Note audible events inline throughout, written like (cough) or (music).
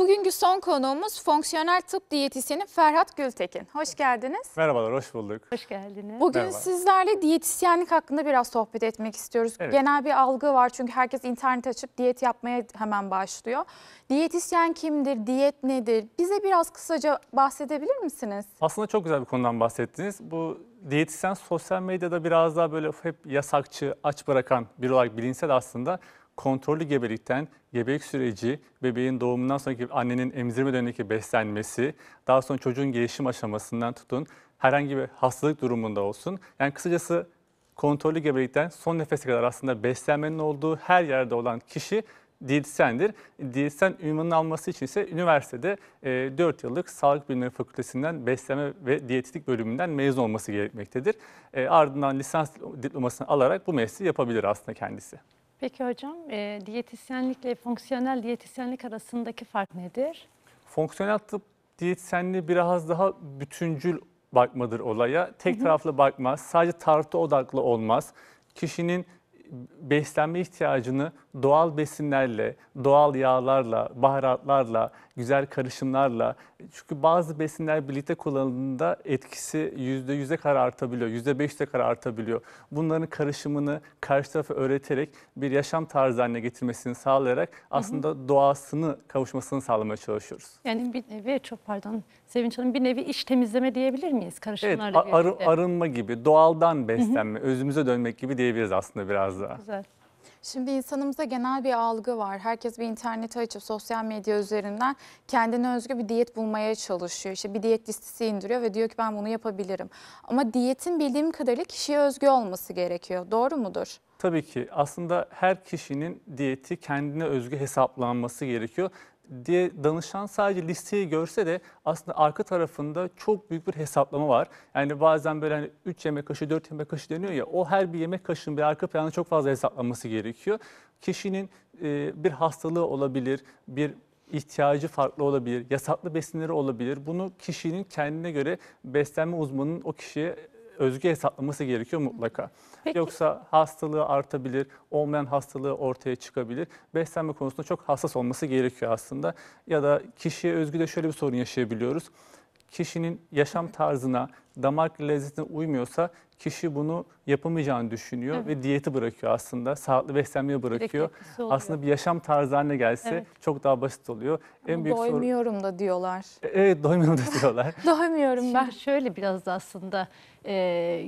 Bugünkü son konuğumuz fonksiyonel tıp diyetisyeni Ferhat Gültekin. Hoş geldiniz. Merhabalar, hoş bulduk. Hoş geldiniz. Bugün Merhaba. sizlerle diyetisyenlik hakkında biraz sohbet etmek istiyoruz. Evet. Genel bir algı var çünkü herkes internet açıp diyet yapmaya hemen başlıyor. Diyetisyen kimdir, diyet nedir? Bize biraz kısaca bahsedebilir misiniz? Aslında çok güzel bir konudan bahsettiniz. Bu diyetisyen sosyal medyada biraz daha böyle hep yasakçı, aç bırakan bir olarak bilinse de aslında kontrollü gebelikten gebelik süreci, bebeğin doğumundan sonraki annenin emzirme dönemindeki beslenmesi, daha sonra çocuğun gelişim aşamasından tutun, herhangi bir hastalık durumunda olsun. Yani kısacası kontrollü gebelikten son nefese kadar aslında beslenmenin olduğu her yerde olan kişi diyetisyendir. Diyetisyen ünvanını alması için ise üniversitede e, 4 yıllık Sağlık Bilimleri Fakültesinden besleme ve Diyetetik bölümünden mezun olması gerekmektedir. E, ardından lisans diplomasını alarak bu mesleği yapabilir aslında kendisi. Peki hocam, e, diyetisyenlikle fonksiyonel diyetisyenlik arasındaki fark nedir? Fonksiyonel tıp diyetisyenliği biraz daha bütüncül bakmadır olaya. Tek taraflı bakmaz, sadece tartı odaklı olmaz. Kişinin beslenme ihtiyacını doğal besinlerle, doğal yağlarla, baharatlarla, güzel karışımlarla çünkü bazı besinler birlikte kullanıldığında etkisi %100'e kadar artabiliyor, %5'e kadar artabiliyor. Bunların karışımını karşı tarafa öğreterek bir yaşam tarzı haline getirmesini sağlayarak aslında hı hı. doğasını kavuşmasını sağlamaya çalışıyoruz. Yani bir nevi çok pardon Sevinç Hanım bir nevi iş temizleme diyebilir miyiz karışımlarla evet, ar- Arınma gibi, doğaldan beslenme, hı hı. özümüze dönmek gibi diyebiliriz aslında biraz daha. Güzel. Şimdi insanımıza genel bir algı var. Herkes bir interneti açıp sosyal medya üzerinden kendine özgü bir diyet bulmaya çalışıyor. İşte bir diyet listesi indiriyor ve diyor ki ben bunu yapabilirim. Ama diyetin bildiğim kadarıyla kişiye özgü olması gerekiyor. Doğru mudur? Tabii ki aslında her kişinin diyeti kendine özgü hesaplanması gerekiyor diye danışan sadece listeyi görse de aslında arka tarafında çok büyük bir hesaplama var. Yani bazen böyle hani 3 yemek kaşığı, 4 yemek kaşığı deniyor ya o her bir yemek kaşığının bir arka planda çok fazla hesaplanması gerekiyor. Kişinin e, bir hastalığı olabilir, bir ihtiyacı farklı olabilir, yasaklı besinleri olabilir. Bunu kişinin kendine göre beslenme uzmanının o kişiye özgü hesaplaması gerekiyor mutlaka. Peki. Yoksa hastalığı artabilir, olmayan hastalığı ortaya çıkabilir. Beslenme konusunda çok hassas olması gerekiyor aslında. Ya da kişiye özgü de şöyle bir sorun yaşayabiliyoruz. Kişinin yaşam tarzına, damak lezzetine uymuyorsa kişi bunu yapamayacağını düşünüyor evet. ve diyeti bırakıyor aslında. Sağlıklı beslenmeyi bırakıyor. Aslında bir yaşam tarzı haline gelse evet. çok daha basit oluyor. Ama büyük doymuyorum soru... da diyorlar. E, evet doymuyorum da diyorlar. (laughs) doymuyorum Şimdi ben. Şöyle biraz da aslında e,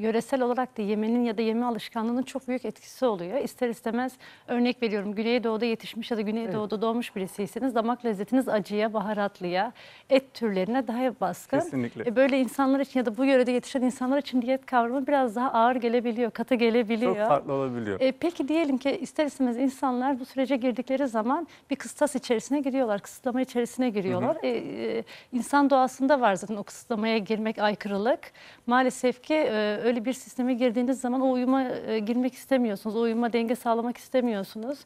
yöresel olarak da yemenin ya da yeme alışkanlığının çok büyük etkisi oluyor. İster istemez örnek veriyorum Güneydoğu'da yetişmiş ya da Güneydoğu'da evet. doğmuş birisiyseniz damak lezzetiniz acıya, baharatlıya, et türlerine daha baskın. Kesinlikle. E, böyle insanlar için ya da bu yörede yetişen insanlar için diyet kavramı biraz biraz daha ağır gelebiliyor, katı gelebiliyor. Çok farklı olabiliyor. E, peki diyelim ki ister istemez insanlar bu sürece girdikleri zaman bir kıstas içerisine giriyorlar, kısıtlama içerisine giriyorlar. Hı hı. E, e, insan doğasında var zaten o kısıtlamaya girmek, aykırılık. Maalesef ki e, öyle bir sisteme girdiğiniz zaman o uyuma e, girmek istemiyorsunuz, o uyuma denge sağlamak istemiyorsunuz.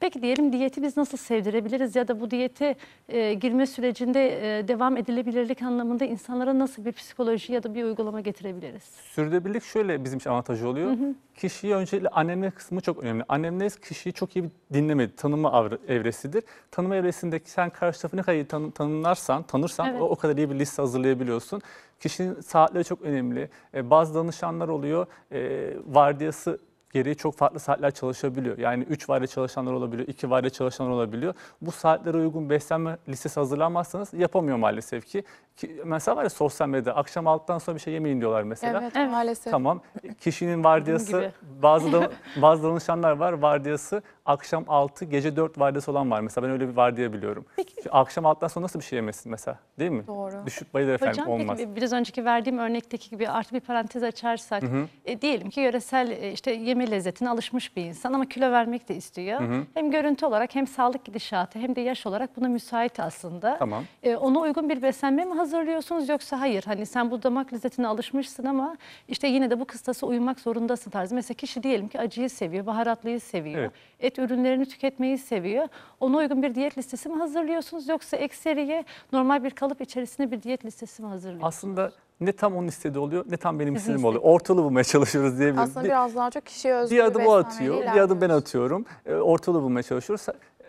Peki diyelim diyeti biz nasıl sevdirebiliriz ya da bu diyete e, girme sürecinde e, devam edilebilirlik anlamında insanlara nasıl bir psikoloji ya da bir uygulama getirebiliriz? Sürdürülebilirlik şöyle bizim için avantajı oluyor. Hı hı. Kişiyi öncelikle annemle kısmı çok önemli. Annemle kişiyi çok iyi bir tanıma evresidir. Tanıma evresindeki sen karşı tarafı ne kadar iyi tan tanımlarsan, tanırsan evet. o, o kadar iyi bir liste hazırlayabiliyorsun. Kişinin saatleri çok önemli. E, bazı danışanlar oluyor, e, vardiyası gereği çok farklı saatler çalışabiliyor. Yani 3 varya çalışanlar olabiliyor, 2 varya çalışanlar olabiliyor. Bu saatlere uygun beslenme listesi hazırlanmazsanız yapamıyor maalesef ki. ki mesela var ya sosyal medyada akşam alttan sonra bir şey yemeyin diyorlar mesela. Evet, evet. maalesef. Tamam. Kişinin vardiyası, bazı da, bazı danışanlar var vardiyası akşam 6, gece 4 vardiyası olan var. Mesela ben öyle bir var diye biliyorum. Peki. akşam 6'dan sonra nasıl bir şey yemesin mesela? Değil mi? Doğru. Düşük bayılır efendim Hocam, olmaz. Peki, biraz önceki verdiğim örnekteki gibi artı bir parantez açarsak. Hı hı. E, diyelim ki yöresel e, işte yeme lezzetine alışmış bir insan ama kilo vermek de istiyor. Hı hı. Hem görüntü olarak hem sağlık gidişatı hem de yaş olarak buna müsait aslında. Tamam. E, ona uygun bir beslenme mi hazırlıyorsunuz yoksa hayır? Hani sen bu damak lezzetine alışmışsın ama işte yine de bu kıstası uyumak zorundasın tarzı. Mesela kişi diyelim ki acıyı seviyor, baharatlıyı seviyor. Evet. Et et ürünlerini tüketmeyi seviyor. Ona uygun bir diyet listesi mi hazırlıyorsunuz yoksa ekseriye normal bir kalıp içerisinde bir diyet listesi mi hazırlıyorsunuz? Aslında ne tam onun istediği oluyor ne tam benim istediğim oluyor. Ortalığı bulmaya çalışıyoruz diyebilirim. Aslında biraz daha çok kişiye özgü bir adım o atıyor, bir adım ben atıyorum. E, ortalığı bulmaya çalışıyoruz.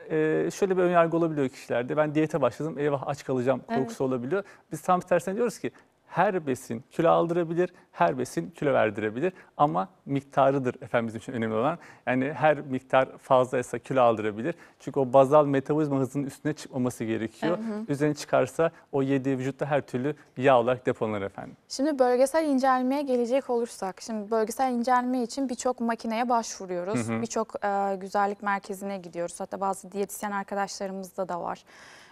E, şöyle bir önyargı olabiliyor kişilerde. Ben diyete başladım, eyvah aç kalacağım korkusu evet. olabiliyor. Biz tam tersine diyoruz ki her besin kilo aldırabilir, her besin kilo verdirebilir ama miktarıdır efendim bizim için önemli olan. Yani her miktar fazlaysa kilo aldırabilir. Çünkü o bazal metabolizma hızının üstüne çıkmaması gerekiyor. Hı hı. Üzerine çıkarsa o yediği vücutta her türlü yağ olarak depolanır efendim. Şimdi bölgesel incelmeye gelecek olursak, şimdi bölgesel incelme için birçok makineye başvuruyoruz. Birçok e, güzellik merkezine gidiyoruz. Hatta bazı diyetisyen arkadaşlarımızda da var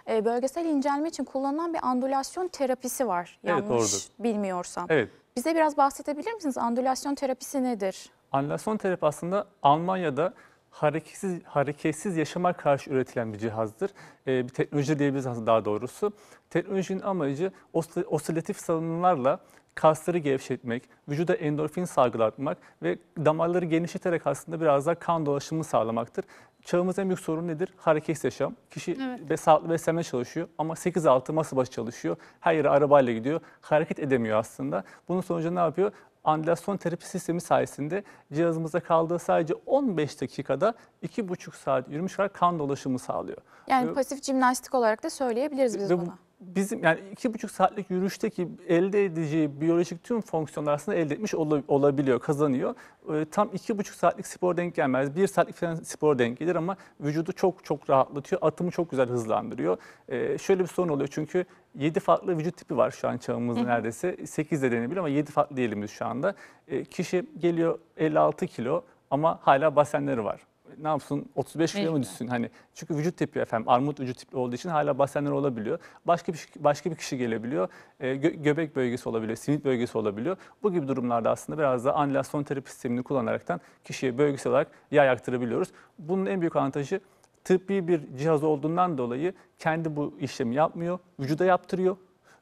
e, bölgesel incelme için kullanılan bir andülasyon terapisi var. Evet, yanlış doğrudur. bilmiyorsam. Evet. Bize biraz bahsedebilir misiniz? Andülasyon terapisi nedir? Andülasyon terapi aslında Almanya'da hareketsiz hareketsiz yaşama karşı üretilen bir cihazdır. Ee, bir teknoloji diyebiliriz daha doğrusu. Teknolojinin amacı os osilatif salınımlarla kasları gevşetmek, vücuda endorfin salgılatmak ve damarları genişleterek aslında biraz daha kan dolaşımını sağlamaktır. Çağımızın en büyük sorunu nedir? Hareketsiz yaşam. Kişi evet. sağlıklı beslenme çalışıyor ama 8-6 masa başı çalışıyor. Her yere arabayla gidiyor. Hareket edemiyor aslında. Bunun sonucu ne yapıyor? Andilasyon terapi sistemi sayesinde cihazımızda kaldığı sadece 15 dakikada 2,5 saat yürümüş kadar kan dolaşımı sağlıyor. Yani ee, pasif jimnastik olarak da söyleyebiliriz biz ve bunu bizim yani iki buçuk saatlik yürüyüşteki elde edeceği biyolojik tüm fonksiyonlar aslında elde etmiş olabiliyor, kazanıyor. E, tam iki buçuk saatlik spor denk gelmez. Bir saatlik falan spor denk gelir ama vücudu çok çok rahatlatıyor. Atımı çok güzel hızlandırıyor. E, şöyle bir sorun oluyor çünkü 7 farklı vücut tipi var şu an çağımızda neredeyse. 8 de denebilir ama 7 farklı diyelim biz şu anda. E, kişi geliyor 56 kilo ama hala basenleri var ne yapsın 35 kilo mu düşsün hani çünkü vücut tipi efendim armut vücut tipi olduğu için hala basenler olabiliyor. Başka bir başka bir kişi gelebiliyor. E, gö göbek bölgesi olabiliyor, sinir bölgesi olabiliyor. Bu gibi durumlarda aslında biraz da anilasyon terapi sistemini kullanaraktan kişiye bölgesel olarak yay aktarabiliyoruz. Bunun en büyük avantajı tıbbi bir cihaz olduğundan dolayı kendi bu işlemi yapmıyor, vücuda yaptırıyor.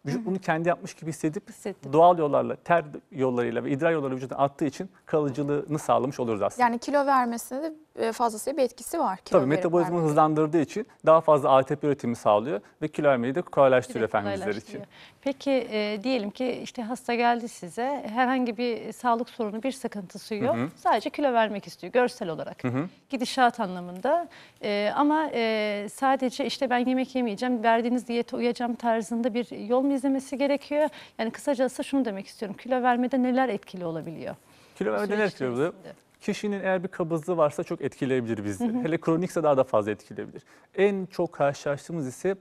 Vücut bunu kendi yapmış gibi hissedip Hissettim. doğal yollarla, ter yollarıyla ve idrar yolları vücuda attığı için kalıcılığını sağlamış oluruz aslında. Yani kilo vermesine de e, fazlasıyla bir etkisi var. Kilo Tabii metabolizmayı hızlandırdığı için daha fazla ATP üretimi sağlıyor ve kilo vermeyi de kolaylaştırıyor efendim bizler için. Peki e, diyelim ki işte hasta geldi size herhangi bir sağlık sorunu bir sıkıntısı yok. Hı -hı. Sadece kilo vermek istiyor görsel olarak. Hı -hı. Gidişat anlamında e, ama e, sadece işte ben yemek yemeyeceğim verdiğiniz diyete uyacağım tarzında bir yol mu izlemesi gerekiyor? Yani kısacası şunu demek istiyorum kilo vermede neler etkili olabiliyor? Kilo vermede neler etkili olabiliyor? Kişinin eğer bir kabızlığı varsa çok etkileyebilir bizi. Hele kronikse daha da fazla etkileyebilir. En çok karşılaştığımız ise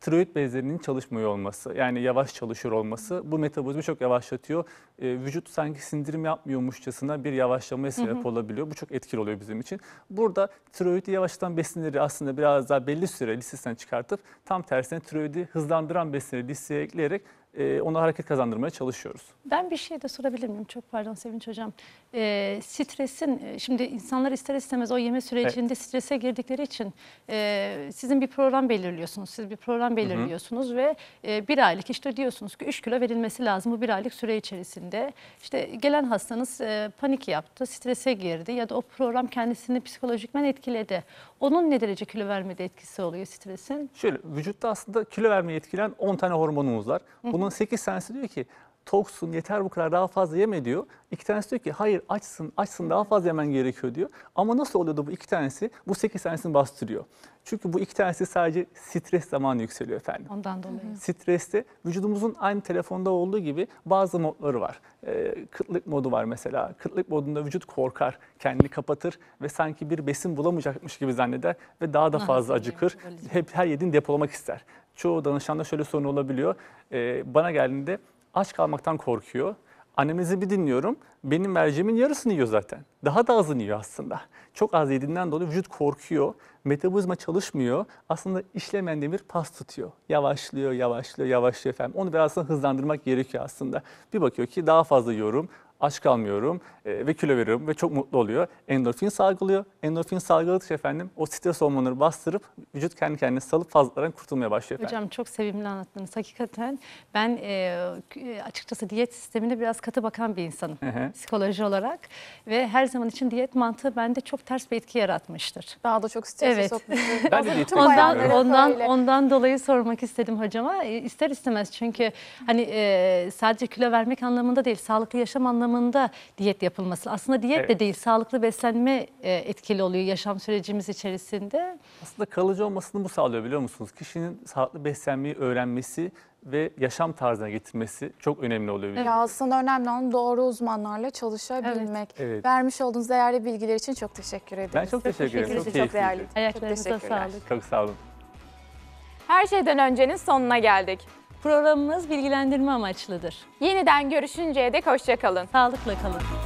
tiroid bezlerinin çalışmıyor olması yani yavaş çalışıyor olması bu metabolizmi çok yavaşlatıyor. E, vücut sanki sindirim yapmıyormuşçasına bir yavaşlamaya sebep olabiliyor. Bu çok etkili oluyor bizim için. Burada tiroidi yavaşlatan besinleri aslında biraz daha belli süre listesinden çıkartıp tam tersine tiroidi hızlandıran besinleri listeye ekleyerek e, ona hareket kazandırmaya çalışıyoruz. Ben bir şey de sorabilir miyim? Çok pardon Sevinç Hocam. E, stresin, şimdi insanlar ister istemez o yeme sürecinde evet. strese girdikleri için e, sizin bir program belirliyorsunuz. Siz bir program belirliyorsunuz Hı -hı. ve e, bir aylık işte diyorsunuz ki 3 kilo verilmesi lazım bu bir aylık süre içerisinde. İşte gelen hastanız e, panik yaptı, strese girdi ya da o program kendisini psikolojikmen etkiledi. Onun ne derece kilo vermede etkisi oluyor stresin? Şöyle vücutta aslında kilo vermeye etkilen 10 tane hormonumuz var. Bunun 8 tanesi diyor ki toksun yeter bu kadar daha fazla yeme diyor. İki tanesi diyor ki hayır açsın açsın daha fazla yemen gerekiyor diyor. Ama nasıl oluyor da bu iki tanesi bu sekiz tanesini bastırıyor. Çünkü bu iki tanesi sadece stres zamanı yükseliyor efendim. Ondan dolayı. Streste vücudumuzun aynı telefonda olduğu gibi bazı modları var. Ee, kıtlık modu var mesela. Kıtlık modunda vücut korkar, kendini kapatır ve sanki bir besin bulamayacakmış gibi zanneder ve daha da fazla acıkır. Hep her yediğini depolamak ister. Çoğu danışanda şöyle sorun olabiliyor. Ee, bana geldiğinde aç kalmaktan korkuyor. Annemizi bir dinliyorum. Benim mercemin yarısını yiyor zaten. Daha da azını yiyor aslında. Çok az yediğinden dolayı vücut korkuyor. Metabolizma çalışmıyor. Aslında işlemeyen demir pas tutuyor. Yavaşlıyor, yavaşlıyor, yavaşlıyor efendim. Onu biraz hızlandırmak gerekiyor aslında. Bir bakıyor ki daha fazla yiyorum, aç kalmıyorum e, ve kilo veriyorum ve çok mutlu oluyor. Endorfin salgılıyor. Endorfin salgıladıkça şey efendim o stres hormonları bastırıp vücut kendi kendine salıp fazladan kurtulmaya başlıyor efendim. Hocam çok sevimli anlattınız. Hakikaten ben e, e, açıkçası diyet sistemine biraz katı bakan bir insanım hı hı. psikoloji olarak ve her zaman için diyet mantığı bende çok ters bir etki yaratmıştır. Daha da çok strese evet. sokmuş. (laughs) ondan, ondan, ondan dolayı sormak istedim hocama. E, istemez çünkü hani e, sadece kilo vermek anlamında değil sağlıklı yaşam anlamında anlamında diyet yapılması. Aslında diyet evet. de değil, sağlıklı beslenme e, etkili oluyor yaşam sürecimiz içerisinde. Aslında kalıcı olmasını bu sağlıyor biliyor musunuz? Kişinin sağlıklı beslenmeyi öğrenmesi ve yaşam tarzına getirmesi çok önemli oluyor. Evet. Ya aslında önemli olan doğru uzmanlarla çalışabilmek. Evet. Evet. Vermiş olduğunuz değerli bilgiler için çok teşekkür ederim. Ben çok teşekkür ederim. Çok, çok değerli. Ayaklarınıza sağlık. Çok sağ olun. Her şeyden öncenin sonuna geldik. Programımız bilgilendirme amaçlıdır. Yeniden görüşünceye dek hoşçakalın. Sağlıkla kalın.